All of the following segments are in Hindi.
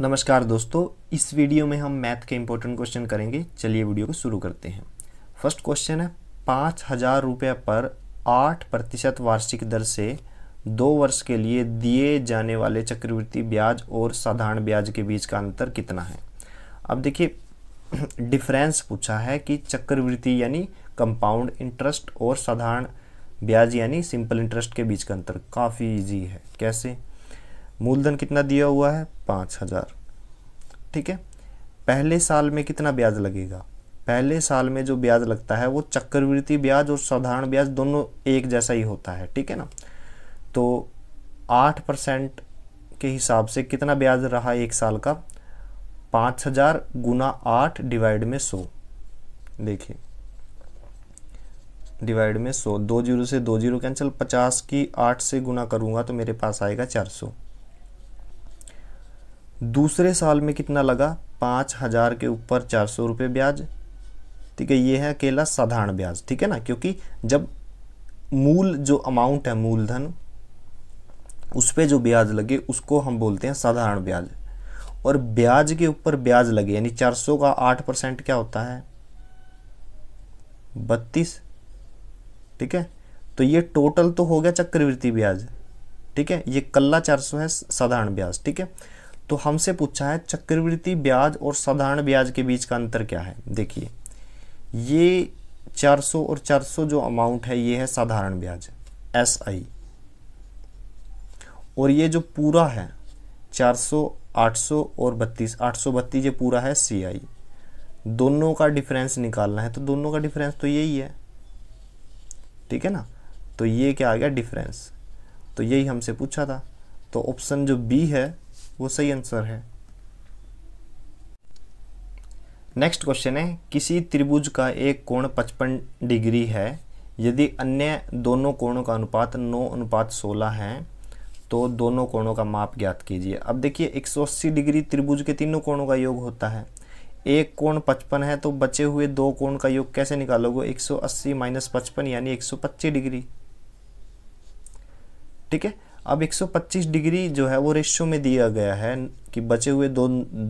नमस्कार दोस्तों इस वीडियो में हम मैथ के इम्पोर्टेंट क्वेश्चन करेंगे चलिए वीडियो को शुरू करते हैं फर्स्ट क्वेश्चन है पाँच हज़ार रुपये पर आठ प्रतिशत वार्षिक दर से दो वर्ष के लिए दिए जाने वाले चक्रवृत्ति ब्याज और साधारण ब्याज के बीच का अंतर कितना है अब देखिए डिफरेंस पूछा है कि चक्रवृत्ति यानी कंपाउंड इंटरेस्ट और साधारण ब्याज यानी सिंपल इंटरेस्ट के बीच का अंतर काफ़ी ईजी है कैसे मूलधन कितना दिया हुआ है पाँच हज़ार ठीक है पहले साल में कितना ब्याज लगेगा पहले साल में जो ब्याज लगता है वो चक्रवृत्ति ब्याज और साधारण ब्याज दोनों एक जैसा ही होता है ठीक है ना तो आठ परसेंट के हिसाब से कितना ब्याज रहा एक साल का पाँच हज़ार गुना आठ डिवाइड में सौ देखिए डिवाइड में सौ दो जीरो से दो जीरो कैंसिल पचास की आठ से गुना करूंगा तो मेरे पास आएगा चार सौ दूसरे साल में कितना लगा पाँच हज़ार के ऊपर चार सौ रुपये ब्याज ठीक है ये है अकेला साधारण ब्याज ठीक है ना क्योंकि जब मूल जो अमाउंट है मूलधन उस पर जो ब्याज लगे उसको हम बोलते हैं साधारण ब्याज और ब्याज के ऊपर ब्याज लगे यानी 400 का 8 परसेंट क्या होता है बत्तीस ठीक है तो ये टोटल तो हो गया चक्रवृत्ति ब्याज ठीक है ये कल्ला 400 है साधारण ब्याज ठीक है तो हमसे पूछा है चक्रवृत्ति ब्याज और साधारण ब्याज के बीच का अंतर क्या है देखिए ये 400 और 400 जो अमाउंट है ये है साधारण ब्याज एस आई और ये जो पूरा है 400 800 और 32 832 ये पूरा है सी आई दोनों का डिफरेंस निकालना है तो दोनों का डिफरेंस तो यही है ठीक है ना तो ये क्या आ गया डिफरेंस तो यही हमसे पूछा था तो ऑप्शन जो बी है वो सही आंसर है नेक्स्ट क्वेश्चन है किसी त्रिभुज का एक कोण 55 डिग्री है यदि अन्य दोनों कोणों का अनुपात 9 अनुपात 16 है तो दोनों कोणों का माप ज्ञात कीजिए अब देखिए 180 डिग्री त्रिभुज के तीनों कोणों का योग होता है एक कोण पचपन है तो बचे हुए दो कोण का योग कैसे निकालोगे 180 माइनस पचपन यानी पच्चीस डिग्री ठीक है अब 125 डिग्री जो है वो रेशियो में दिया गया है कि बचे हुए दो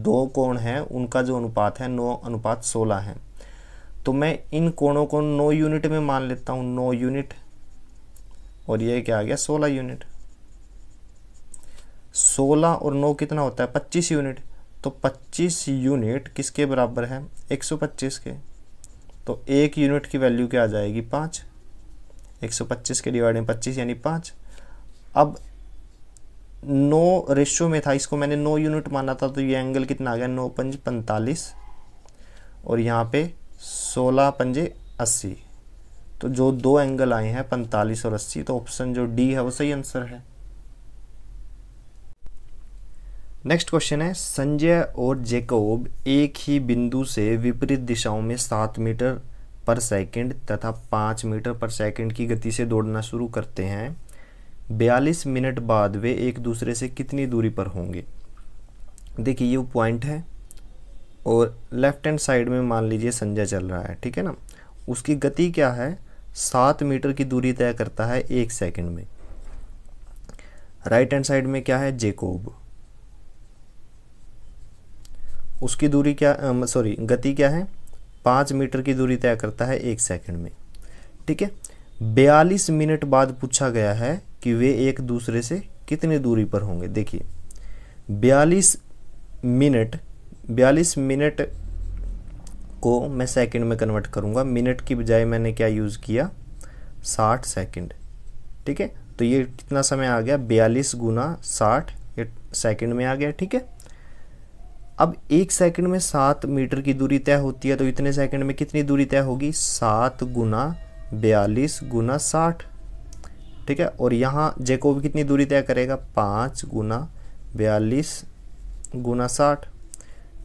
दो कोण हैं उनका जो अनुपात है नौ अनुपात सोलह है तो मैं इन कोणों को नौ यूनिट में मान लेता हूँ नौ यूनिट और ये क्या आ गया सोलह यूनिट सोलह और नौ कितना होता है पच्चीस यूनिट तो पच्चीस यूनिट किसके बराबर है एक सौ पच्चीस के तो एक यूनिट की वैल्यू क्या आ जाएगी पाँच एक सौ पच्चीस के डिवाइड में पच्चीस यानी पाँच अब नो रेशो में था इसको मैंने नो यूनिट माना था तो ये एंगल कितना आ गया नौ पंज पैंतालीस और यहाँ पे सोलह पंजे अस्सी तो जो दो एंगल आए हैं पैंतालीस और अस्सी तो ऑप्शन जो डी है वो सही आंसर है नेक्स्ट क्वेश्चन है संजय और जेकोब एक ही बिंदु से विपरीत दिशाओं में सात मीटर पर सेकंड तथा पाँच मीटर पर सेकंड की गति से दौड़ना शुरू करते हैं बयालीस मिनट बाद वे एक दूसरे से कितनी दूरी पर होंगे देखिए ये पॉइंट है और लेफ्ट हैंड साइड में मान लीजिए संजय चल रहा है ठीक है ना उसकी गति क्या है सात मीटर की दूरी तय करता है एक सेकंड में राइट हैंड साइड में क्या है जेकोब उसकी दूरी क्या सॉरी गति क्या है पाँच मीटर की दूरी तय करता है एक सेकंड में ठीक है बयालीस मिनट बाद पूछा गया है कि वे एक दूसरे से कितनी दूरी पर होंगे देखिए बयालीस मिनट बयालीस मिनट को मैं सेकंड में कन्वर्ट करूंगा मिनट की बजाय मैंने क्या यूज़ किया साठ सेकंड ठीक है तो ये कितना समय आ गया बयालीस गुना साठ ये सेकंड में आ गया ठीक है अब एक सेकंड में सात मीटर की दूरी तय होती है तो इतने सेकंड में कितनी दूरी तय होगी सात गुना बयालीस गुना साठ ठीक है और यहाँ जेकोब कितनी दूरी तय करेगा पाँच गुना बयालीस गुना साठ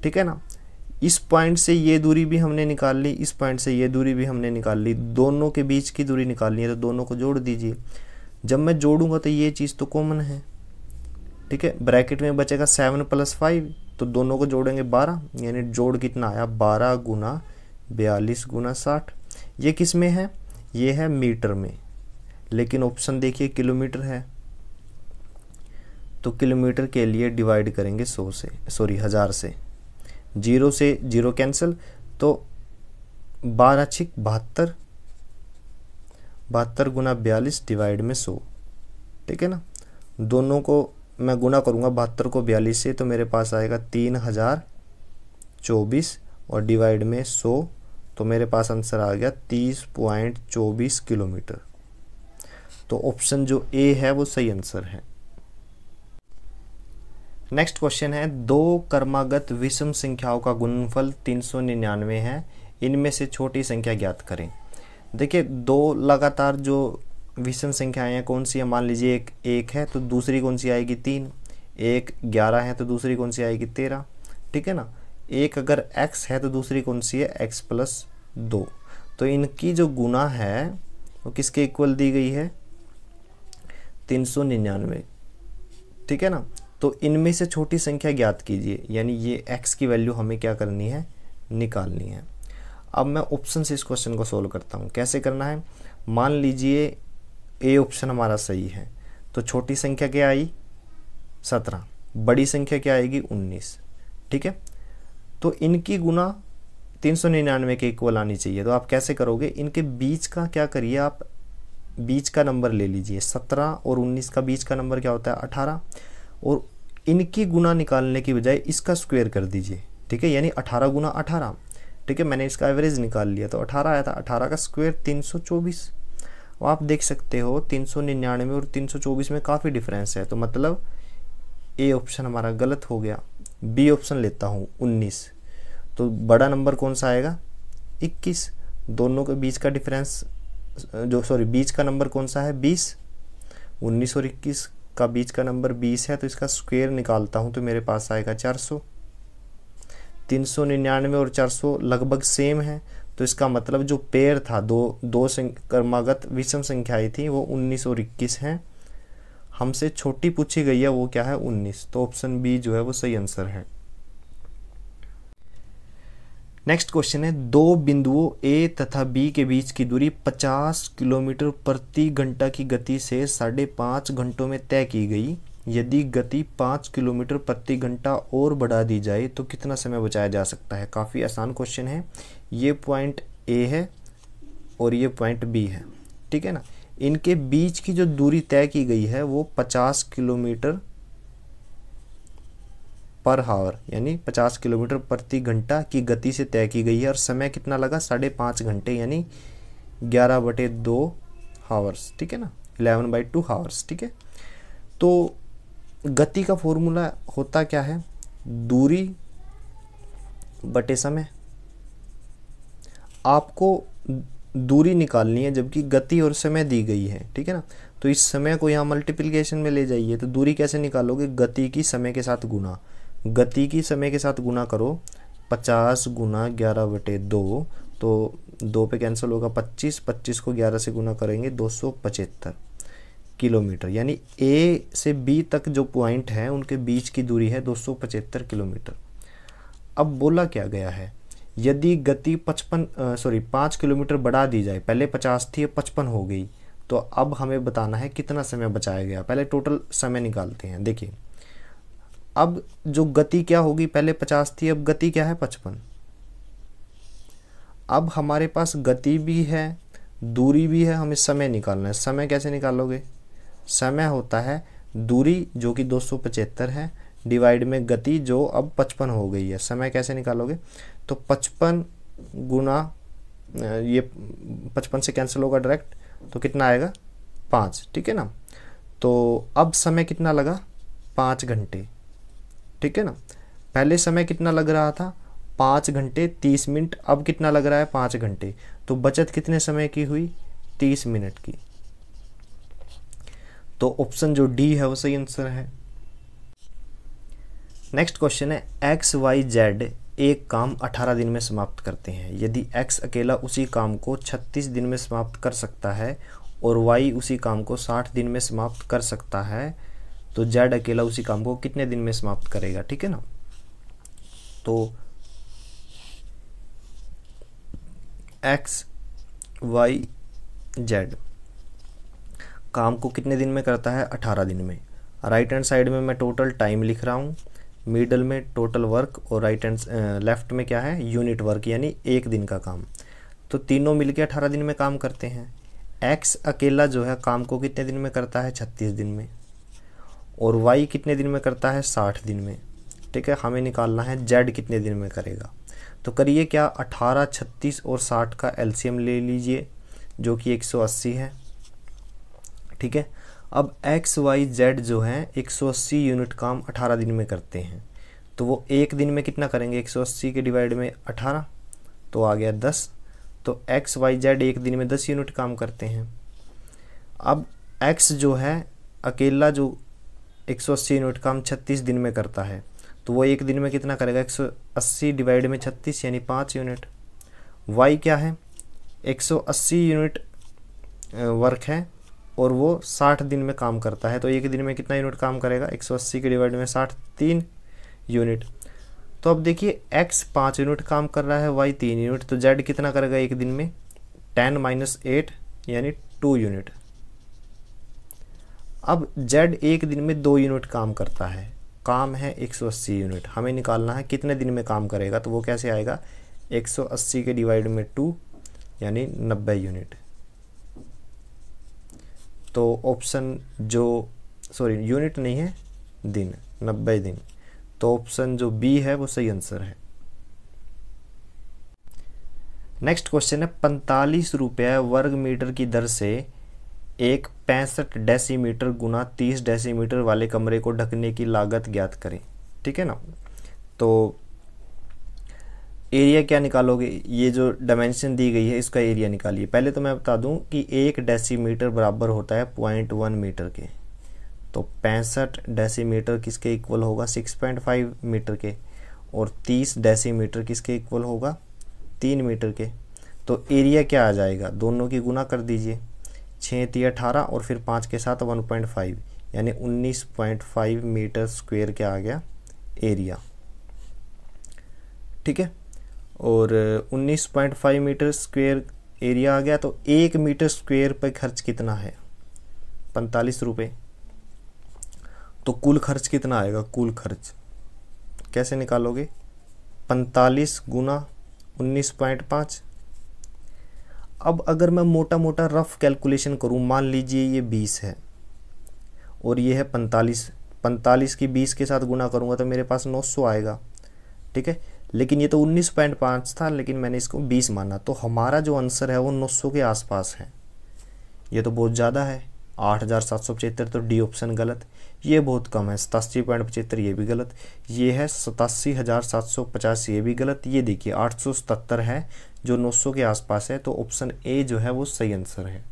ठीक है ना इस पॉइंट से ये दूरी भी हमने निकाल ली इस पॉइंट से ये दूरी भी हमने निकाल ली दोनों के बीच की दूरी निकालनी है तो दोनों को जोड़ दीजिए जब मैं जोड़ूंगा तो ये चीज़ तो कॉमन है ठीक है ब्रैकेट में बचेगा सेवन प्लस फाइव तो दोनों को जोड़ेंगे बारह यानी जोड़ कितना आया बारह गुना बयालीस गुना साठ ये किस में है ये है मीटर में लेकिन ऑप्शन देखिए किलोमीटर है तो किलोमीटर के लिए डिवाइड करेंगे सौ से सॉरी हज़ार से जीरो से जीरो कैंसिल तो बारह छिक बहत्तर बहत्तर गुना बयालीस डिवाइड में सौ ठीक है ना दोनों को मैं गुना करूँगा बहत्तर को बयालीस से तो मेरे पास आएगा तीन हज़ार चौबीस और डिवाइड में सौ तो मेरे पास आंसर आ गया तीस पॉइंट चौबीस किलोमीटर तो ऑप्शन जो ए है वो सही आंसर है नेक्स्ट क्वेश्चन है दो कर्मागत विषम संख्याओं का गुणफल तीन सौ निन्यानवे है इनमें से छोटी संख्या ज्ञात करें देखिए दो लगातार जो विषम संख्याएं हैं कौन सी है मान लीजिए एक एक है तो दूसरी कौन सी आएगी तीन एक ग्यारह है तो दूसरी कौन सी आएगी तेरह ठीक है ना एक अगर एक्स है तो दूसरी कौन सी है एक्स प्लस दो तो इनकी जो गुना है वो किसके इक्वल दी गई है तीन सौ निन्यानवे ठीक है ना तो इनमें से छोटी संख्या ज्ञात कीजिए यानी ये एक्स की वैल्यू हमें क्या करनी है निकालनी है अब मैं ऑप्शन से इस क्वेश्चन को सोल्व करता हूँ कैसे करना है मान लीजिए ए ऑप्शन हमारा सही है तो छोटी संख्या क्या आई सत्रह बड़ी संख्या क्या आएगी उन्नीस ठीक है तो इनकी गुना तीन सौ निन्यानवे के इक्वल आनी चाहिए तो आप कैसे करोगे इनके बीच का क्या करिए आप बीच का नंबर ले लीजिए सत्रह और उन्नीस का बीच का नंबर क्या होता है अठारह और इनकी गुना निकालने की बजाय इसका स्क्वेयर कर दीजिए ठीक है यानी अठारह गुना अठारह ठीक है मैंने इसका एवरेज निकाल लिया तो अठारह आया था अठारह का स्क्वेयर तीन सौ चौबीस आप देख सकते हो तीन सौ निन्यानवे और तीन सौ चौबीस में काफ़ी डिफरेंस है तो मतलब ए ऑप्शन हमारा गलत हो गया बी ऑप्शन लेता हूँ उन्नीस तो बड़ा नंबर कौन सा आएगा इक्कीस दोनों के बीच का डिफरेंस जो सॉरी बीच का नंबर कौन सा है बीस उन्नीस और इक्कीस का बीच का नंबर बीस है तो इसका स्क्वेयर निकालता हूँ तो मेरे पास आएगा चार सौ तीन सौ निन्यानवे और चार सौ लगभग सेम है तो इसका मतलब जो पेयर था दो दो कर्मागत विषम संख्याएं थी वो उन्नीस और इक्कीस हैं हमसे छोटी पूछी गई है वो क्या है उन्नीस तो ऑप्शन बी जो है वो सही आंसर है नेक्स्ट क्वेश्चन है दो बिंदुओं ए तथा बी के बीच की दूरी 50 किलोमीटर प्रति घंटा की गति से साढ़े पाँच घंटों में तय की गई यदि गति पाँच किलोमीटर प्रति घंटा और बढ़ा दी जाए तो कितना समय बचाया जा सकता है काफ़ी आसान क्वेश्चन है ये पॉइंट ए है और ये पॉइंट बी है ठीक है ना इनके बीच की जो दूरी तय की गई है वो पचास किलोमीटर पर हावर यानी 50 किलोमीटर प्रति घंटा की गति से तय की गई है और समय कितना लगा साढ़े पाँच घंटे यानी ग्यारह बटे दो हावर्स ठीक है ना इलेवन बाई टू हावर्स ठीक है तो गति का फॉर्मूला होता क्या है दूरी बटे समय आपको दूरी निकालनी है जबकि गति और समय दी गई है ठीक है ना तो इस समय को यहाँ मल्टीप्लिकेशन में ले जाइए तो दूरी कैसे निकालोगे गति की समय के साथ गुना गति की समय के साथ गुना करो पचास गुना ग्यारह बटे दो तो दो पे कैंसिल होगा पच्चीस पच्चीस को ग्यारह से गुना करेंगे दो सौ पचहत्तर किलोमीटर यानी ए से बी तक जो पॉइंट हैं उनके बीच की दूरी है दो सौ पचहत्तर किलोमीटर अब बोला क्या गया है यदि गति पचपन सॉरी पाँच किलोमीटर बढ़ा दी जाए पहले पचास थी पचपन हो गई तो अब हमें बताना है कितना समय बचाया गया पहले टोटल समय निकालते हैं देखिए अब जो गति क्या होगी पहले पचास थी अब गति क्या है पचपन अब हमारे पास गति भी है दूरी भी है हमें समय निकालना है समय कैसे निकालोगे समय होता है दूरी जो कि दो है डिवाइड में गति जो अब पचपन हो गई है समय कैसे निकालोगे तो पचपन गुना ये पचपन से कैंसिल होगा डायरेक्ट तो कितना आएगा पाँच ठीक है ना तो अब समय कितना लगा पाँच घंटे ठीक है ना पहले समय कितना लग रहा था पाँच घंटे तीस मिनट अब कितना लग रहा है पाँच घंटे तो बचत कितने समय की हुई तीस मिनट की तो ऑप्शन जो डी है वो सही आंसर है नेक्स्ट क्वेश्चन है एक्स वाई जेड एक काम 18 दिन में समाप्त करते हैं यदि एक्स अकेला उसी काम को 36 दिन में समाप्त कर सकता है और वाई उसी काम को 60 दिन में समाप्त कर सकता है तो जेड अकेला उसी काम को कितने दिन में समाप्त करेगा ठीक है ना तो एक्स वाई जेड काम को कितने दिन में करता है अठारह दिन में राइट हैंड साइड में मैं टोटल टाइम लिख रहा हूँ मिडल में टोटल वर्क और राइट हैंड लेफ्ट में क्या है यूनिट वर्क यानी एक दिन का काम तो तीनों मिलके अठारह दिन में काम करते हैं एक्स अकेला जो है काम को कितने दिन में करता है छत्तीस दिन में और वाई कितने दिन में करता है साठ दिन में ठीक है हमें निकालना है जेड कितने दिन में करेगा तो करिए क्या अठारह छत्तीस और साठ का एलसीएम ले लीजिए जो कि एक सौ अस्सी है ठीक है अब एक्स वाई जेड जो है एक सौ अस्सी यूनिट काम अठारह दिन में करते हैं तो वो एक दिन में कितना करेंगे एक सौ अस्सी के डिवाइड में अठारह तो आ गया दस तो एक्स वाई जेड एक दिन में दस यूनिट काम करते हैं अब एक्स जो है अकेला जो एक सौ अस्सी यूनिट काम छत्तीस दिन में करता है तो वो एक दिन में कितना करेगा एक सौ अस्सी डिवाइड में छत्तीस यानी पाँच यूनिट वाई क्या है एक सौ अस्सी यूनिट वर्क है और वो साठ दिन में काम करता है तो एक दिन में कितना यूनिट काम करेगा एक सौ अस्सी के डिवाइड में साठ तीन यूनिट तो अब देखिए एक्स पाँच यूनिट काम कर रहा है वाई तीन यूनिट तो जेड कितना करेगा एक दिन में टेन माइनस एट यानी टू यूनिट अब जेड एक दिन में दो यूनिट काम करता है काम है 180 यूनिट हमें निकालना है कितने दिन में काम करेगा तो वो कैसे आएगा 180 के डिवाइड में टू यानी 90 यूनिट तो ऑप्शन जो सॉरी यूनिट नहीं है दिन 90 दिन तो ऑप्शन जो बी है वो सही आंसर है नेक्स्ट क्वेश्चन है पैंतालीस रुपये वर्ग मीटर की दर से एक पैंसठ डेसीमीटर गुना तीस डेसीमीटर वाले कमरे को ढकने की लागत ज्ञात करें ठीक है ना तो एरिया क्या निकालोगे ये जो डायमेंशन दी गई है इसका एरिया निकालिए पहले तो मैं बता दूं कि एक डेसीमीटर बराबर होता है पॉइंट वन मीटर के तो पैंसठ डेसीमीटर किसके इक्वल होगा सिक्स पॉइंट फाइव मीटर के और तीस डेसीमीटर किसके इक्वल होगा तीन मीटर के तो एरिया क्या आ जाएगा दोनों की गुना कर दीजिए छः ती अठारह और फिर पाँच के साथ वन पॉइंट फाइव यानी उन्नीस पॉइंट फाइव मीटर स्क्वेयर क्या आ गया एरिया ठीक है और उन्नीस point five meter square area आ गया तो एक मीटर स्क्वेयर पर खर्च कितना है पैंतालीस रुपये तो कुल खर्च कितना आएगा कुल खर्च कैसे निकालोगे पैंतालीस गुना उन्नीस पॉइंट पाँच अब अगर मैं मोटा मोटा रफ़ कैलकुलेशन करूँ मान लीजिए ये बीस है और ये है पैंतालीस पैंतालीस की बीस के साथ गुना करूँगा तो मेरे पास नौ सौ आएगा ठीक है लेकिन ये तो उन्नीस पॉइंट पाँच था लेकिन मैंने इसको बीस माना तो हमारा जो आंसर है वो नौ सौ के आसपास है ये तो बहुत ज़्यादा है आठ हज़ार सात सौ पचहत्तर तो डी ऑप्शन गलत ये बहुत कम है सतासी पॉइंट पचहत्तर ये भी गलत ये है सतासी हज़ार सात सौ पचास ये भी गलत ये देखिए आठ सौ सतहत्तर है जो 900 के आसपास है तो ऑप्शन ए जो है वो सही आंसर है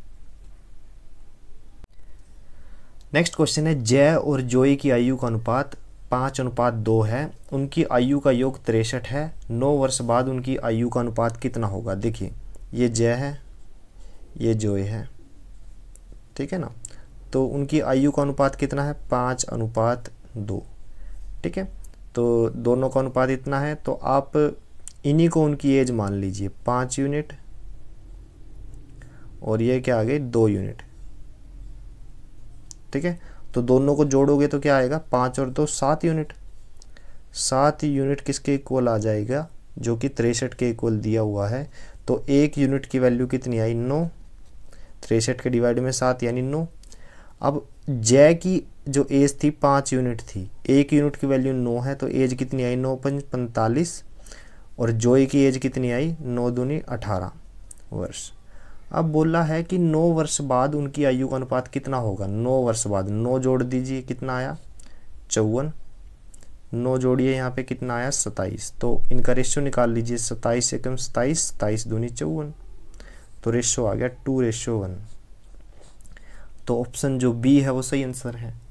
नेक्स्ट क्वेश्चन है जय और जोई की आयु का अनुपात पाँच अनुपात दो है उनकी आयु का योग तिरसठ है नौ वर्ष बाद उनकी आयु का अनुपात कितना होगा देखिए ये जय है ये जोय है ठीक है ना तो उनकी आयु का अनुपात कितना है पाँच अनुपात दो ठीक है तो दोनों का अनुपात इतना है तो आप इन्हीं को उनकी एज मान लीजिए पाँच यूनिट और ये क्या आ गई दो यूनिट ठीक है तो दोनों को जोड़ोगे तो क्या आएगा पाँच और दो सात यूनिट सात यूनिट किसके इक्वल आ जाएगा जो कि तिरसठ के इक्वल दिया हुआ है तो एक यूनिट की वैल्यू कितनी आई नौ तिरसठ के डिवाइड में सात यानी नौ अब जय की जो एज थी पाँच यूनिट थी एक यूनिट की वैल्यू नौ है तो एज कितनी आई नौ पंच पैंतालीस और जोई की एज कितनी आई नौ दूनी अठारह वर्ष अब बोला है कि नौ वर्ष बाद उनकी आयु का अनुपात कितना होगा नौ वर्ष बाद नौ जोड़ दीजिए कितना आया चौवन नौ जोड़िए यहाँ पे कितना आया सताईस तो इनका रेशो निकाल लीजिए सताइस एकम सताईस सताइस दूनी चौवन तो रेशो आ गया टू रेशो वन तो ऑप्शन जो बी है वो सही आंसर है